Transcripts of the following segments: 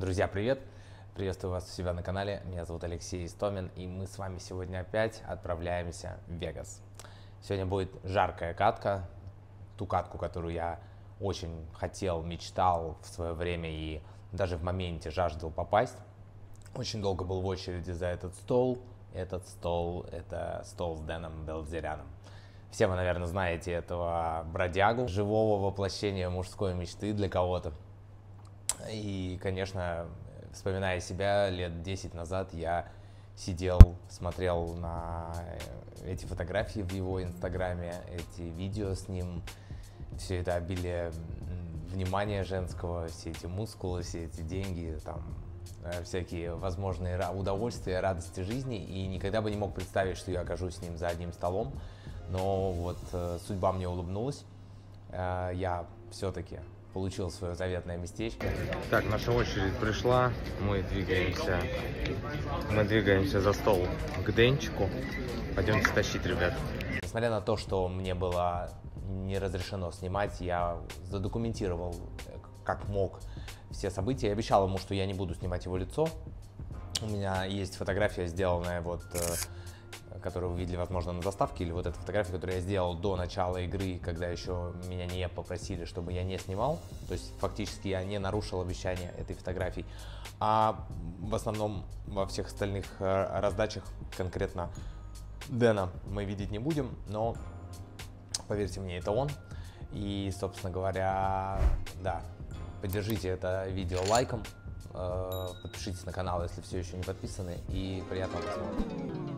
Друзья, привет! Приветствую вас у себя на канале. Меня зовут Алексей Истомин, и мы с вами сегодня опять отправляемся в Вегас. Сегодня будет жаркая катка, ту катку, которую я очень хотел, мечтал в свое время и даже в моменте жаждал попасть. Очень долго был в очереди за этот стол. Этот стол – это стол с Дэном Белзеряном. Все вы, наверное, знаете этого бродягу, живого воплощения мужской мечты для кого-то. И, конечно, вспоминая себя, лет 10 назад я сидел, смотрел на э, эти фотографии в его инстаграме, эти видео с ним, все это обилие внимания женского, все эти мускулы, все эти деньги, там, э, всякие возможные удовольствия, радости жизни, и никогда бы не мог представить, что я окажусь с ним за одним столом, но вот э, судьба мне улыбнулась, я все-таки получил свое заветное местечко. Так, наша очередь пришла, мы двигаемся, мы двигаемся за стол к Денчику. Пойдемте тащить, ребят. Несмотря на то, что мне было не разрешено снимать, я задокументировал как мог все события. Я обещал ему, что я не буду снимать его лицо. У меня есть фотография, сделанная вот э, которую вы видели, возможно, на заставке, или вот эта фотография, которую я сделал до начала игры, когда еще меня не попросили, чтобы я не снимал. То есть фактически я не нарушил обещание этой фотографии. А в основном во всех остальных э, раздачах конкретно Дэна мы видеть не будем, но поверьте мне, это он. И, собственно говоря, да, поддержите это видео лайком, э, подпишитесь на канал, если все еще не подписаны, и приятного просмотра.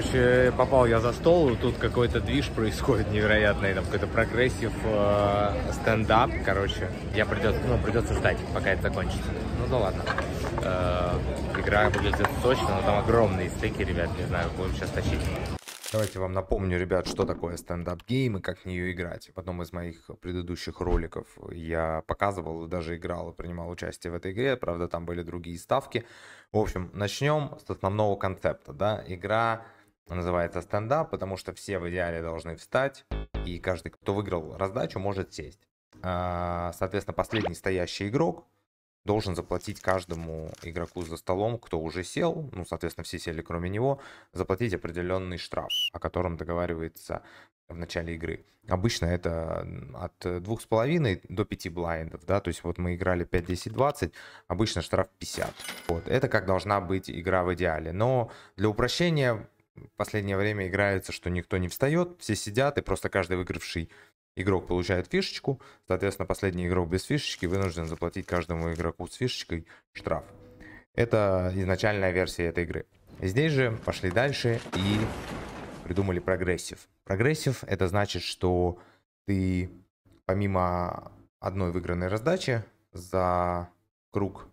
Короче, попал я за стол, тут какой-то движ происходит невероятный, там какой-то прогрессив, э, стендап, короче. Я придется, ну, придется ждать, пока это закончится. Ну да ладно. Э, игра выглядит сочно, но там огромные стейки, ребят, не знаю, будем сейчас тащить. Давайте вам напомню, ребят, что такое стендап-гейм и как в нее играть. В одном из моих предыдущих роликов я показывал, даже играл и принимал участие в этой игре. Правда, там были другие ставки. В общем, начнем с основного концепта. Да? Игра называется стендап, потому что все в идеале должны встать, и каждый, кто выиграл раздачу, может сесть. А, соответственно, последний стоящий игрок должен заплатить каждому игроку за столом, кто уже сел, ну, соответственно, все сели, кроме него, заплатить определенный штраф, о котором договаривается в начале игры. Обычно это от 2,5 до 5 блайндов, да, то есть вот мы играли 5, 10, 20, обычно штраф 50. Вот, это как должна быть игра в идеале. Но для упрощения в последнее время играется, что никто не встает, все сидят, и просто каждый выигравший игрок получает фишечку. Соответственно, последний игрок без фишечки вынужден заплатить каждому игроку с фишечкой штраф. Это изначальная версия этой игры. Здесь же пошли дальше и придумали прогрессив. Прогрессив это значит, что ты помимо одной выигранной раздачи за круг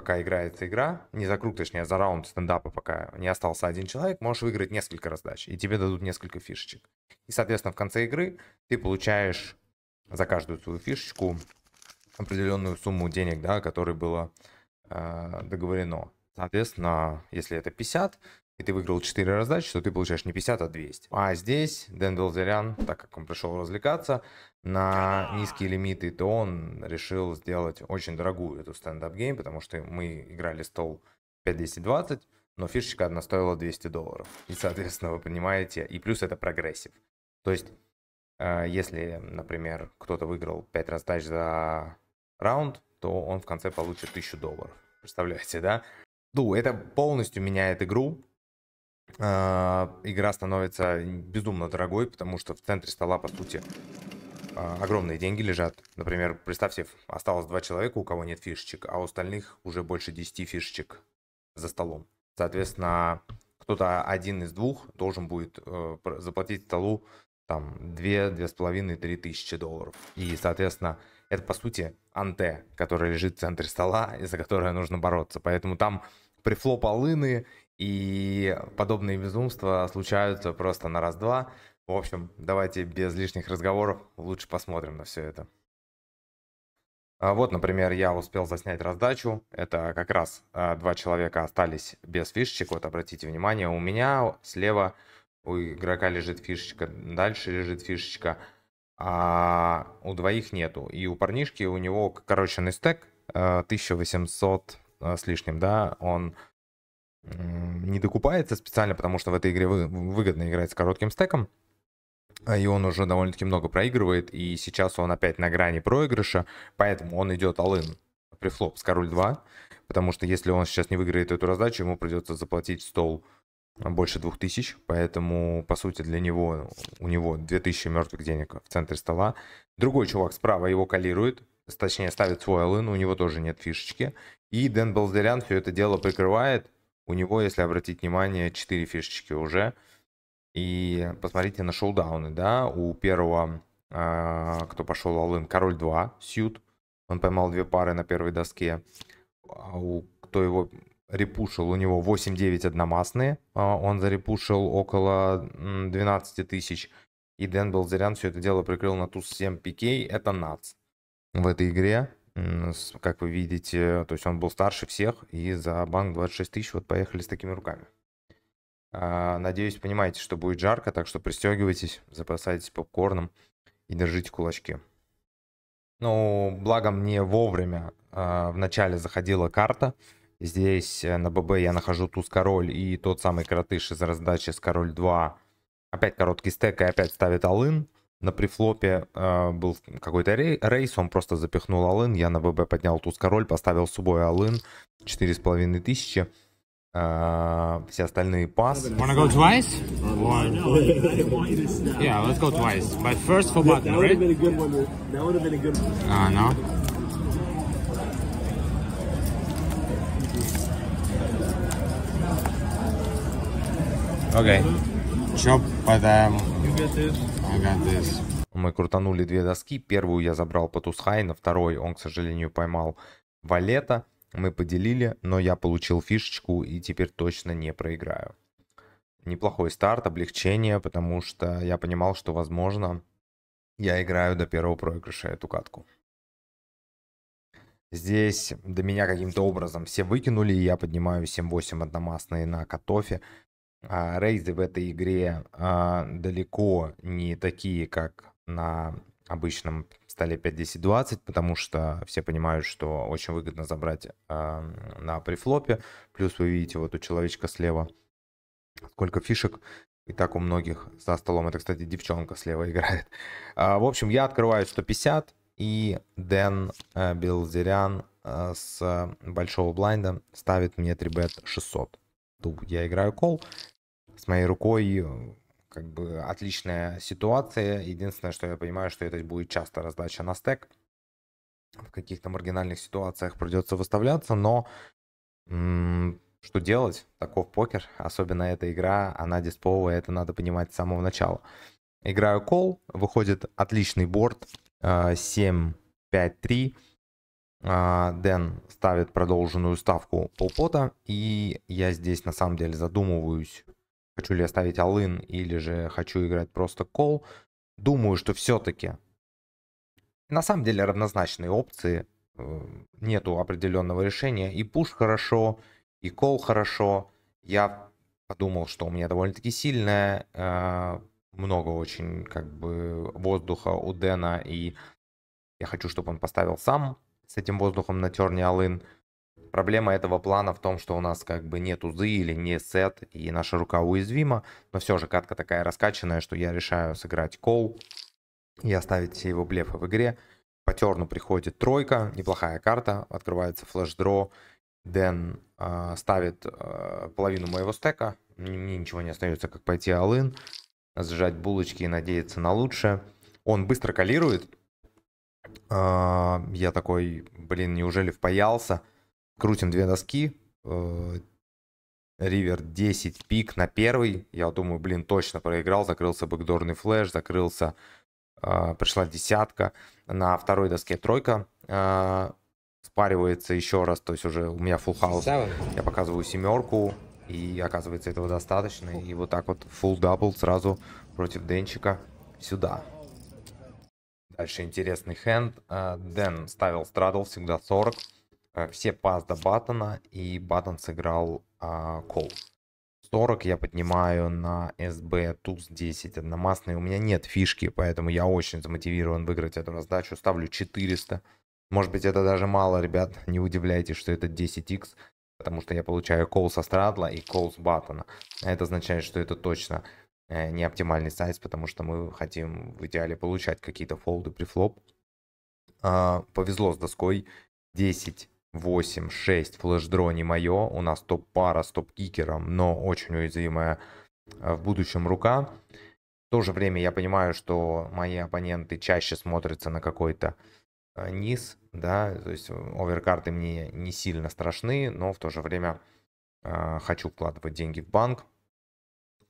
пока играется игра, не за круг, точнее, за раунд стендапа, пока не остался один человек, можешь выиграть несколько раздач, и тебе дадут несколько фишечек. И, соответственно, в конце игры ты получаешь за каждую свою фишечку определенную сумму денег, да, которой было э, договорено. Соответственно, если это 50, и ты выиграл 4 раздачи, то ты получаешь не 50, а 200. А здесь Дэн Зарян, так как он пришел развлекаться на низкие лимиты, то он решил сделать очень дорогую эту стендап-гейм, потому что мы играли стол 5 но фишечка одна стоила 200 долларов. И, соответственно, вы понимаете, и плюс это прогрессив. То есть, э, если, например, кто-то выиграл 5 раздач за раунд, то он в конце получит 1000 долларов. Представляете, да? Ну, это полностью меняет игру, а, игра становится безумно дорогой, потому что в центре стола, по сути, а, огромные деньги лежат. Например, представьте, осталось два человека, у кого нет фишечек, а у остальных уже больше 10 фишечек за столом. Соответственно, кто-то один из двух должен будет э, заплатить столу там 2, 2,5-3 тысячи долларов. И, соответственно, это, по сути, анте, которая лежит в центре стола, из-за которой нужно бороться. Поэтому там прифлоп алыны и подобные безумства случаются просто на раз-два. В общем, давайте без лишних разговоров лучше посмотрим на все это. А вот, например, я успел заснять раздачу. Это как раз а, два человека остались без фишечек. Вот обратите внимание, у меня слева у игрока лежит фишечка, дальше лежит фишечка, а у двоих нету. И у парнишки, у него, короче, он стек 1800 а, с лишним, да, он не докупается специально, потому что в этой игре выгодно играть с коротким стеком. А, и он уже довольно-таки много проигрывает, и сейчас он опять на грани проигрыша, поэтому он идет алын при флоп с король 2, потому что если он сейчас не выиграет эту раздачу, ему придется заплатить стол больше 2000, поэтому, по сути, для него, у него 2000 мертвых денег в центре стола. Другой чувак справа его калирует, точнее ставит свой алын, у него тоже нет фишечки. И Дэн Балдерян все это дело прикрывает, у него, если обратить внимание, 4 фишечки уже. И посмотрите на шоудауны, да, у первого, э, кто пошел all король 2, сьют, он поймал две пары на первой доске. А у, кто его репушил, у него 8-9 одномасные. э, а, он зарепушил около 12 тысяч. И Дэн Белзерян все это дело прикрыл на туз 7 пикей, это нац в этой игре как вы видите, то есть он был старше всех, и за банк 26 тысяч вот поехали с такими руками. А, надеюсь, понимаете, что будет жарко, так что пристегивайтесь, запасайтесь попкорном и держите кулачки. Ну, благо мне вовремя а, в начале заходила карта. Здесь э, на ББ я нахожу туз король и тот самый коротыш из раздачи с король 2. Опять короткий стек и опять ставит алын на префлопе э, был какой-то рейс, он просто запихнул алын, я на ВБ поднял туз-король, поставил с собой алын, 4500 тысячи. Uh, все остальные пас. Wanna go twice? Or... Yeah, let's go twice. But first for button, right? That would have been a good one. Ah, uh, no. Okay. Chop, but um. You get this. Мы крутанули две доски. Первую я забрал Патусхайна, второй он, к сожалению, поймал Валета. Мы поделили, но я получил фишечку и теперь точно не проиграю. Неплохой старт, облегчение, потому что я понимал, что, возможно, я играю до первого проигрыша эту катку. Здесь до меня каким-то образом все выкинули, и я поднимаю 7-8 одномастные на Катофе а, рейзы в этой игре а, далеко не такие, как на обычном столе 5-10-20, потому что все понимают, что очень выгодно забрать а, на префлопе. Плюс вы видите вот у человечка слева сколько фишек. И так у многих за столом. Это, кстати, девчонка слева играет. А, в общем, я открываю 150. И Дэн э, Белзерян э, с э, большого блайнда ставит мне 3 бет 600 ту. Я играю кол, с моей рукой э, как бы отличная ситуация. Единственное, что я понимаю, что это будет часто раздача на стек. В каких-то маргинальных ситуациях придется выставляться, но что делать? Таков покер. Особенно эта игра, она дисповая, это надо понимать с самого начала. Играю кол, выходит отличный борт, 7-5-3. Э, а, Дэн ставит продолженную ставку полпота, и я здесь на самом деле задумываюсь, хочу ли я ставить алын или же хочу играть просто кол. Думаю, что все-таки на самом деле равнозначные опции, э, нету определенного решения, и пуш хорошо, и кол хорошо. Я подумал, что у меня довольно-таки сильная, э, много очень как бы воздуха у Дэна, и я хочу, чтобы он поставил сам с этим воздухом на терне Алын. Проблема этого плана в том, что у нас как бы нет узы или не сет, и наша рука уязвима, но все же катка такая раскачанная, что я решаю сыграть кол и оставить все его блефы в игре. По терну приходит тройка, неплохая карта, открывается флешдро, Дэн э, ставит э, половину моего стека, мне ничего не остается, как пойти алын, сжать булочки и надеяться на лучшее. Он быстро калирует, а, я такой, блин, неужели впаялся? Крутим две доски. Ривер э, 10 пик на первый. Я думаю, блин, точно проиграл. Закрылся бэкдорный флеш, закрылся. А, пришла десятка. На второй доске тройка а, спаривается еще раз. То есть уже у меня full хаус. Я показываю семерку. И оказывается этого достаточно. И вот так вот full дабл сразу против Денчика сюда. Дальше интересный хенд. Э, Дэн ставил страдл всегда 40. Э, все пас до Баттона, и Баттон сыграл а, кол. 40 я поднимаю на СБ туз 10 одномастный. У меня нет фишки, поэтому я очень замотивирован выиграть эту раздачу. Ставлю 400. Может быть это даже мало, ребят. Не удивляйтесь, что это 10x, потому что я получаю кол со страдла и кол с баттона. Это означает, что это точно Э, не оптимальный сайз, потому что мы хотим в идеале получать какие-то фолды при флоп. А, повезло с доской. 10, 8, 6, флешдро не мое. У нас топ-пара с топ-кикером, но очень уязвимая э, в будущем рука. В то же время я понимаю, что мои оппоненты чаще смотрятся на какой-то э, низ, да, то есть оверкарты мне не сильно страшны, но в то же время э, хочу вкладывать деньги в банк,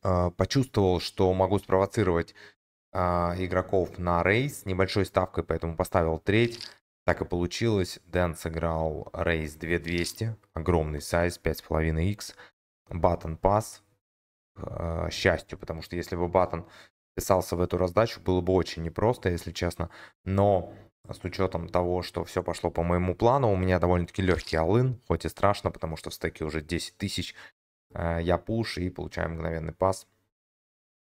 а, почувствовал, что могу спровоцировать э, игроков на рейс с небольшой ставкой, поэтому поставил треть. Так и получилось. Дэн сыграл рейс 2200, огромный сайз, 5,5х. Батон пас, а, к э, счастью, потому что если бы батон вписался в эту раздачу, было бы очень непросто, если честно. Но с учетом того, что все пошло по моему плану, у меня довольно-таки легкий алын, хоть и страшно, потому что в стеке уже 10 тысяч, Э, я пуш и получаем мгновенный пас.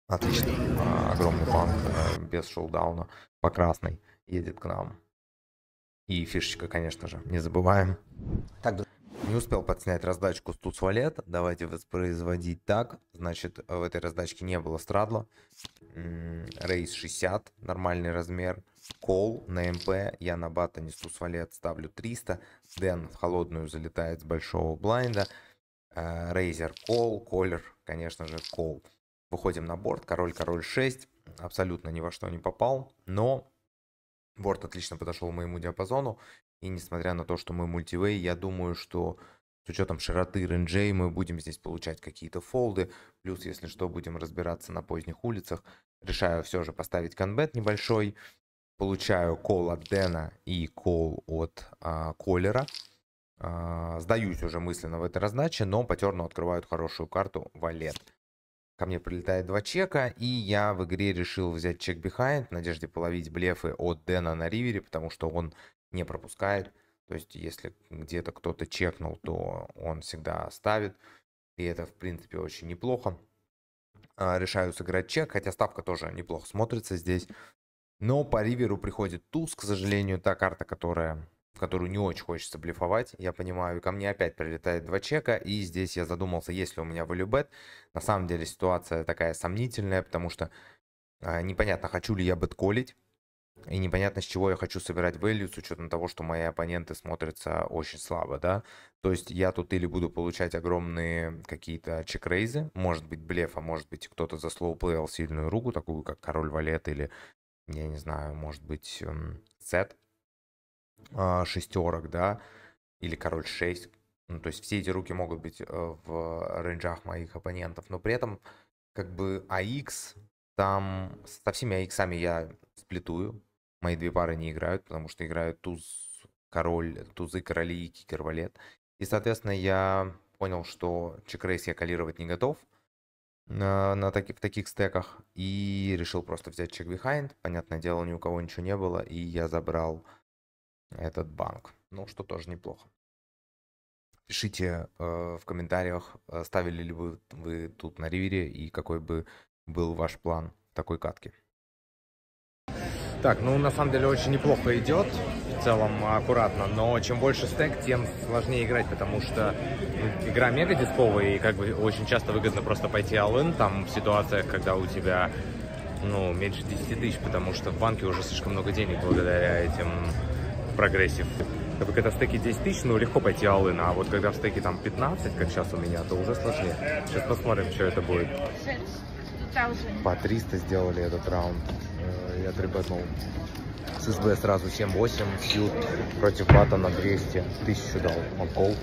Отлично. А, огромный банк э, без шоудауна по красной едет к нам. И фишечка, конечно же, не забываем. Так, не успел подснять раздачку с туз валет. Давайте воспроизводить так. Значит, в этой раздачке не было страдла. Рейс 60, нормальный размер. Кол на МП. Я на бата несу с валет, ставлю 300. Дэн в холодную залетает с большого блайнда. Э, Razer Call, Color, конечно же, Call. Выходим на борт, король, король 6, абсолютно ни во что не попал, но борт отлично подошел моему диапазону, и несмотря на то, что мы мультивей, я думаю, что с учетом широты ренджей мы будем здесь получать какие-то фолды, плюс, если что, будем разбираться на поздних улицах. Решаю все же поставить конбет небольшой, получаю кол от Дэна и кол от а, Колера. А, сдаюсь уже мысленно в этой раздаче, но потерну открывают хорошую карту валет. Ко мне прилетает два чека, и я в игре решил взять чек behind, в надежде половить блефы от Дэна на ривере, потому что он не пропускает. То есть, если где-то кто-то чекнул, то он всегда ставит. И это, в принципе, очень неплохо. А, решаю сыграть чек, хотя ставка тоже неплохо смотрится здесь. Но по риверу приходит туз, к сожалению, та карта, которая в которую не очень хочется блефовать, я понимаю, ко мне опять прилетает два чека, и здесь я задумался, есть ли у меня валюбет. На самом деле ситуация такая сомнительная, потому что э, непонятно, хочу ли я бэтколить, и непонятно, с чего я хочу собирать value, с учетом того, что мои оппоненты смотрятся очень слабо, да. То есть я тут или буду получать огромные какие-то чекрейзы, может быть блеф, а может быть кто-то за заслоуплеил сильную руку, такую как король валет или, я не знаю, может быть эм, сет, а, шестерок, да, или король шесть, Ну, то есть все эти руки могут быть э, в рейнджах моих оппонентов, но при этом как бы АХ, там со всеми АХами я сплитую, мои две пары не играют, потому что играют туз, король, тузы, короли и кикер, валет. И, соответственно, я понял, что чекрейс я калировать не готов на, на таки, в таких стеках, и решил просто взять чек behind. Понятное дело, ни у кого ничего не было, и я забрал этот банк. Ну, что тоже неплохо. Пишите э, в комментариях, э, ставили ли вы, вы тут на ривере и какой бы был ваш план такой катки. Так, ну на самом деле очень неплохо идет, в целом аккуратно, но чем больше стек, тем сложнее играть, потому что ну, игра мега дисковая, и как бы очень часто выгодно просто пойти all там в ситуациях, когда у тебя ну, меньше 10 тысяч, потому что в банке уже слишком много денег благодаря этим прогрессив. Как бы, когда стейки 10 тысяч, ну, легко пойти алын, а вот когда в стейке там 15, как сейчас у меня, то уже сложнее. Сейчас посмотрим, что это будет. По 300 сделали этот раунд. Э, я трибанул. С СБ сразу 7-8, Сьют против Бата на 200, 1000 дал, макол.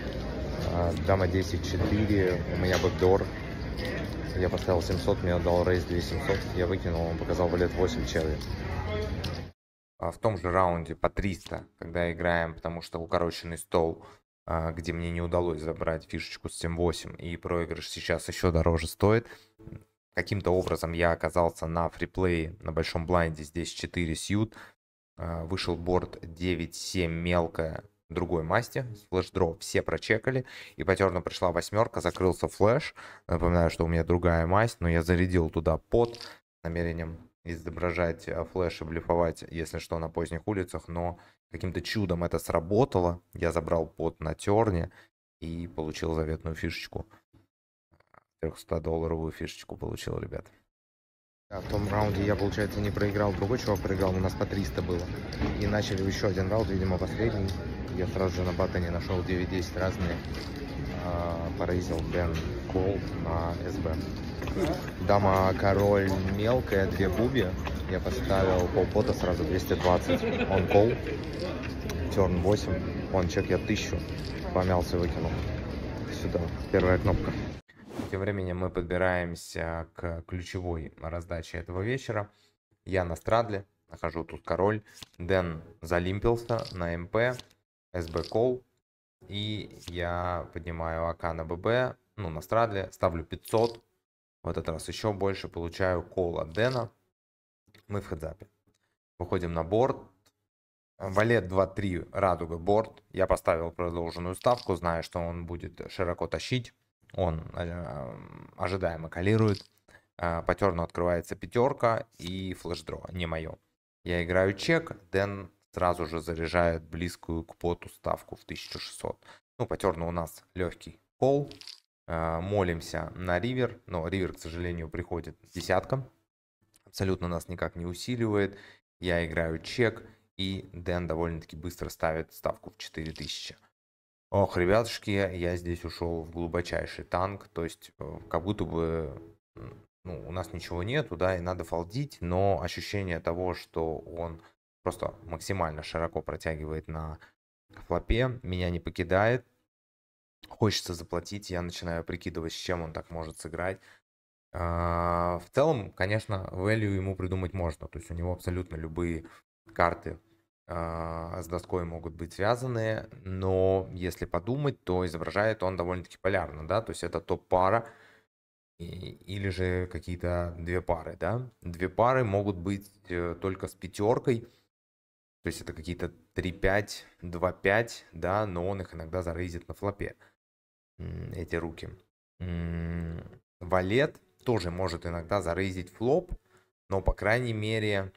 Э, дама 10-4, у меня бэкдор. Я поставил 700, мне дал рейс 2700, я выкинул, он показал валет 8 черви. А, в том же раунде по 300, когда играем, потому что укороченный стол, а, где мне не удалось забрать фишечку с 7-8, и проигрыш сейчас еще дороже стоит. Каким-то образом я оказался на фриплее, на большом блайнде, здесь 4 сьют. А, вышел борт 9-7 мелкая другой масти, флеш дроп, все прочекали, и по терну пришла восьмерка, закрылся флеш, напоминаю, что у меня другая масть, но я зарядил туда под намерением изображать а, флеш и блефовать, если что, на поздних улицах, но каким-то чудом это сработало. Я забрал под на терне и получил заветную фишечку. 300-долларовую фишечку получил, ребят. А в том раунде я, получается, не проиграл, другой чего проиграл, у нас по 300 было. И начали еще один раунд, видимо, последний. Я сразу же на батоне нашел 9-10 разные. А, порейзил Бен Кол на СБ. Дама король мелкая, две буби. Я поставил полпота сразу 220. Он кол. Терн 8. Он чек я тысячу Помялся выкинул. Сюда. Первая кнопка. Тем временем мы подбираемся к ключевой раздаче этого вечера. Я на страдле. Нахожу тут король. Дэн залимпился на МП. СБ кол. И я поднимаю АК на ББ. Ну, на страдле. Ставлю 500 в этот раз еще больше получаю кол от Дэна. Мы в хедзапе. Выходим на борт. Валет 2-3, радуга борт. Я поставил продолженную ставку, зная, что он будет широко тащить. Он э, ожидаемо калирует. Э, по терну открывается пятерка и флешдро, не мое. Я играю чек, Дэн сразу же заряжает близкую к поту ставку в 1600. Ну, по терну у нас легкий кол, Э, молимся на ривер, но ривер, к сожалению, приходит с десятком. Абсолютно нас никак не усиливает. Я играю чек, и Дэн довольно-таки быстро ставит ставку в 4000. Ох, ребятушки, я здесь ушел в глубочайший танк, то есть э, как будто бы ну, у нас ничего нету, да, и надо фолдить, но ощущение того, что он просто максимально широко протягивает на флопе, меня не покидает, хочется заплатить, я начинаю прикидывать, с чем он так может сыграть. А, в целом, конечно, value ему придумать можно, то есть у него абсолютно любые карты а, с доской могут быть связаны, но если подумать, то изображает он довольно-таки полярно, да, то есть это топ-пара или же какие-то две пары, да. Две пары могут быть э, только с пятеркой – то есть это какие-то 3-5, 2-5, да, но он их иногда зарейзит на флопе, эти руки. Валет тоже может иногда зарейзить флоп, но, по крайней мере,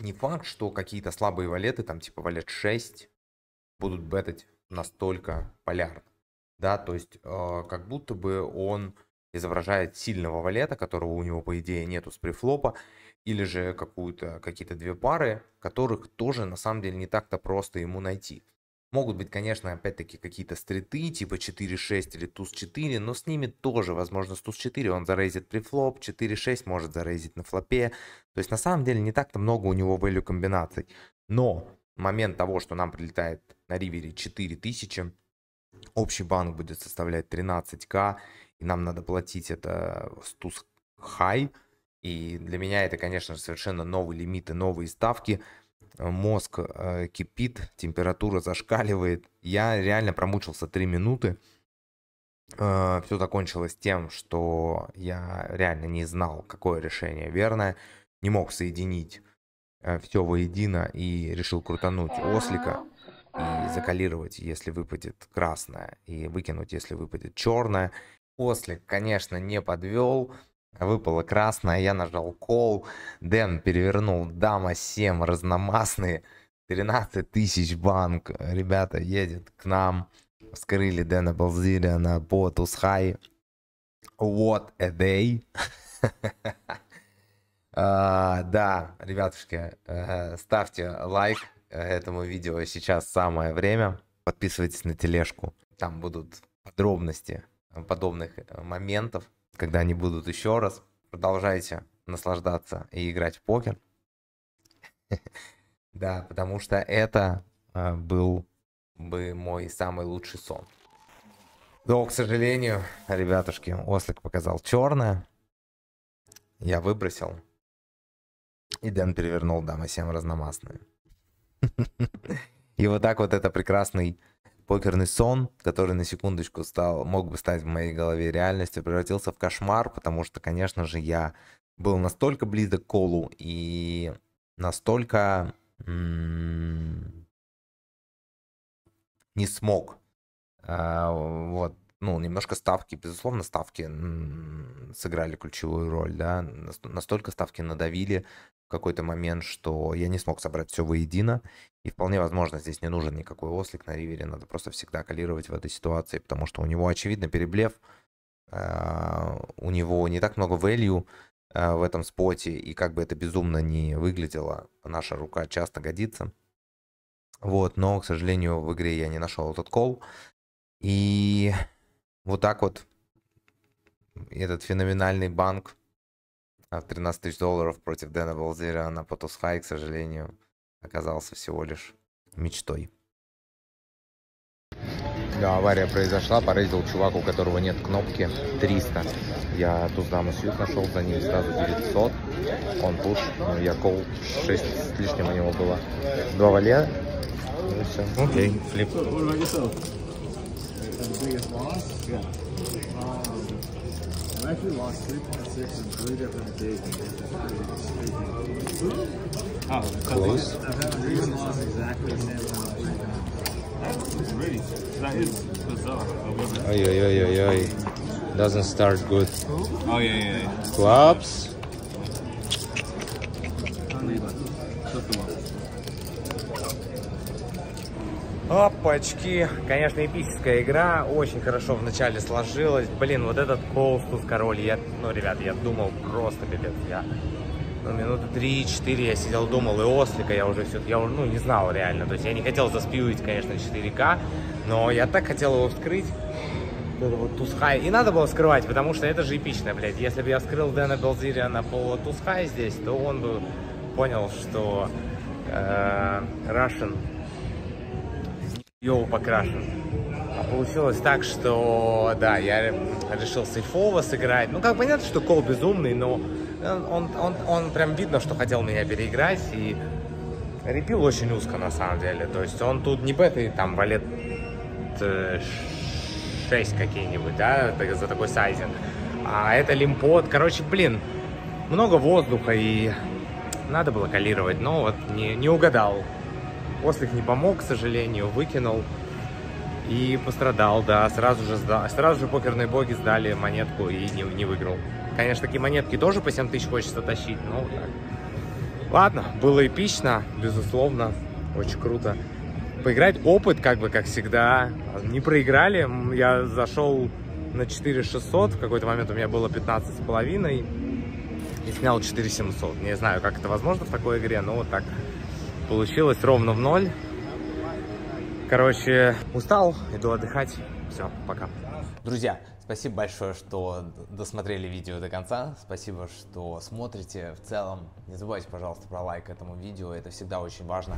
не факт, что какие-то слабые валеты, там типа валет 6, будут бетать настолько полярно. Да, то есть э, как будто бы он изображает сильного валета, которого у него, по идее, нету с префлопа, или же какую-то, какие-то две пары, которых тоже на самом деле не так-то просто ему найти. Могут быть, конечно, опять-таки какие-то стриты, типа 4-6 или туз-4, но с ними тоже, возможно, с туз-4 он зарейзит при флоп, 4-6 может зарейзить на флопе. То есть, на самом деле, не так-то много у него value комбинаций. Но момент того, что нам прилетает на ривере 4000, общий банк будет составлять 13к, и нам надо платить это с туз-хай, и для меня это, конечно же, совершенно новые лимиты, новые ставки. Э, мозг э, кипит, температура зашкаливает. Я реально промучился 3 минуты. Э, все закончилось тем, что я реально не знал, какое решение верное. Не мог соединить э, все воедино и решил крутануть ослика и закалировать, если выпадет красное, и выкинуть, если выпадет черное. Ослик, конечно, не подвел. Выпало красное, я нажал кол. Дэн перевернул дама 7, разномастные. 13 тысяч банк. Ребята, едет к нам. Вскрыли Дэна Балзиря на Ботус Хай. What a day. А, да, ребятушки, э, ставьте лайк э, этому видео. Сейчас самое время. Подписывайтесь на тележку. Там будут подробности подобных э, моментов когда они будут еще раз. Продолжайте наслаждаться и играть в покер. Да, потому что это э, был бы мой самый лучший сон. Но, к сожалению, ребятушки, ослик показал черное. Я выбросил. И Дэн перевернул дамы всем разномастные. И вот так вот это прекрасный Покерный сон, который на секундочку стал, мог бы стать в моей голове реальностью, превратился в кошмар, потому что, конечно же, я был настолько близок к колу и настолько не смог. А, вот, ну, немножко ставки, безусловно, ставки сыграли ключевую роль, да, настолько ставки надавили в какой-то момент, что я не смог собрать все воедино, и вполне возможно, здесь не нужен никакой ослик на ривере, надо просто всегда калировать в этой ситуации, потому что у него, очевидно, переблев, а, у него не так много value а, в этом споте, и как бы это безумно не выглядело, наша рука часто годится. Вот, но, к сожалению, в игре я не нашел этот кол. И вот так вот этот феноменальный банк в а, 13 тысяч долларов против Дэна Балзира на потус к сожалению, оказался всего лишь мечтой. Да, авария произошла, порезил чувак, у которого нет кнопки, 300. Я Туздаму Сьют нашел за ним сразу 900. Он пуш, ну, я кол 6 с лишним у него было. Два вале, ну все. Окей, флип. I actually lost 3.6 on three different occasions. Oh, close. I've even lost exactly the same amount Really? That is bizarre. Oy, yeah, yeah, yeah, oy. Doesn't start good. Oh, yeah, yeah, yeah. Clubs. Опачки. Конечно, эпическая игра. Очень хорошо вначале сложилась. Блин, вот этот Коустус король. Я, ну, ребят, я думал просто пипец. Я ну, минуты 3-4 я сидел, думал, и Ослика я уже все, я уже, ну, не знал реально. То есть я не хотел заспивить, конечно, 4К, но я так хотел его вскрыть. Это вот Тусхай. И надо было вскрывать, потому что это же эпично, блядь. Если бы я вскрыл Дэна Белзирия на пол Тусхай здесь, то он бы понял, что э, Russian его покрашен. А получилось так, что, да, я решил сейфово сыграть. Ну, как понятно, что Кол безумный, но он, он, он прям видно, что хотел меня переиграть, и репил очень узко, на самом деле. То есть он тут не бета, там валет 6 э, какие-нибудь, да, за такой сайзинг. А это лимпот, короче, блин, много воздуха, и надо было калировать, но вот не, не угадал. Ослик не помог, к сожалению, выкинул и пострадал, да, сразу же, сда... сразу же покерные боги сдали монетку и не, не выиграл. Конечно, такие монетки тоже по 7 тысяч хочется тащить, но так. Ладно, было эпично, безусловно, очень круто. Поиграть опыт, как бы, как всегда, не проиграли. Я зашел на 4600, в какой-то момент у меня было 15 с половиной и снял 4700. Не знаю, как это возможно в такой игре, но вот так получилось ровно в ноль. Короче, устал, иду отдыхать. Все, пока. Друзья, спасибо большое, что досмотрели видео до конца. Спасибо, что смотрите. В целом, не забывайте, пожалуйста, про лайк этому видео. Это всегда очень важно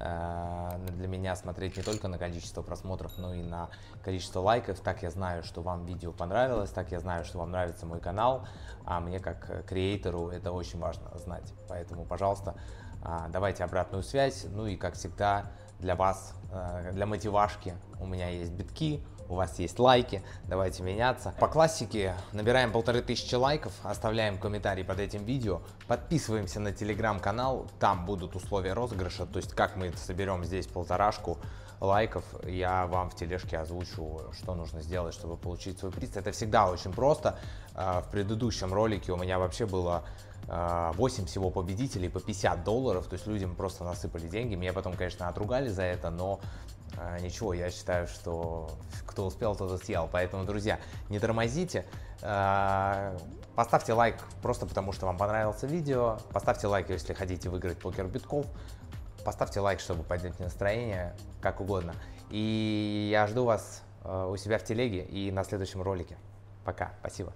э, для меня смотреть не только на количество просмотров, но и на количество лайков. Так я знаю, что вам видео понравилось, так я знаю, что вам нравится мой канал, а мне как креатору это очень важно знать. Поэтому, пожалуйста, а, давайте обратную связь. Ну и, как всегда, для вас, э, для мотивашки у меня есть битки, у вас есть лайки, давайте меняться. По классике набираем полторы тысячи лайков, оставляем комментарий под этим видео, подписываемся на телеграм-канал, там будут условия розыгрыша, то есть как мы соберем здесь полторашку лайков, я вам в тележке озвучу, что нужно сделать, чтобы получить свой приз. Это всегда очень просто. А, в предыдущем ролике у меня вообще было 8 а, всего победителей по 50 долларов, то есть людям просто насыпали деньги. Меня потом, конечно, отругали за это, но а, ничего, я считаю, что кто успел, тот и съел. Поэтому, друзья, не тормозите. А, поставьте лайк просто потому, что вам понравилось видео. Поставьте лайк, если хотите выиграть покер битков. Поставьте лайк, чтобы поднять настроение, как угодно. И я жду вас э, у себя в телеге и на следующем ролике. Пока, спасибо.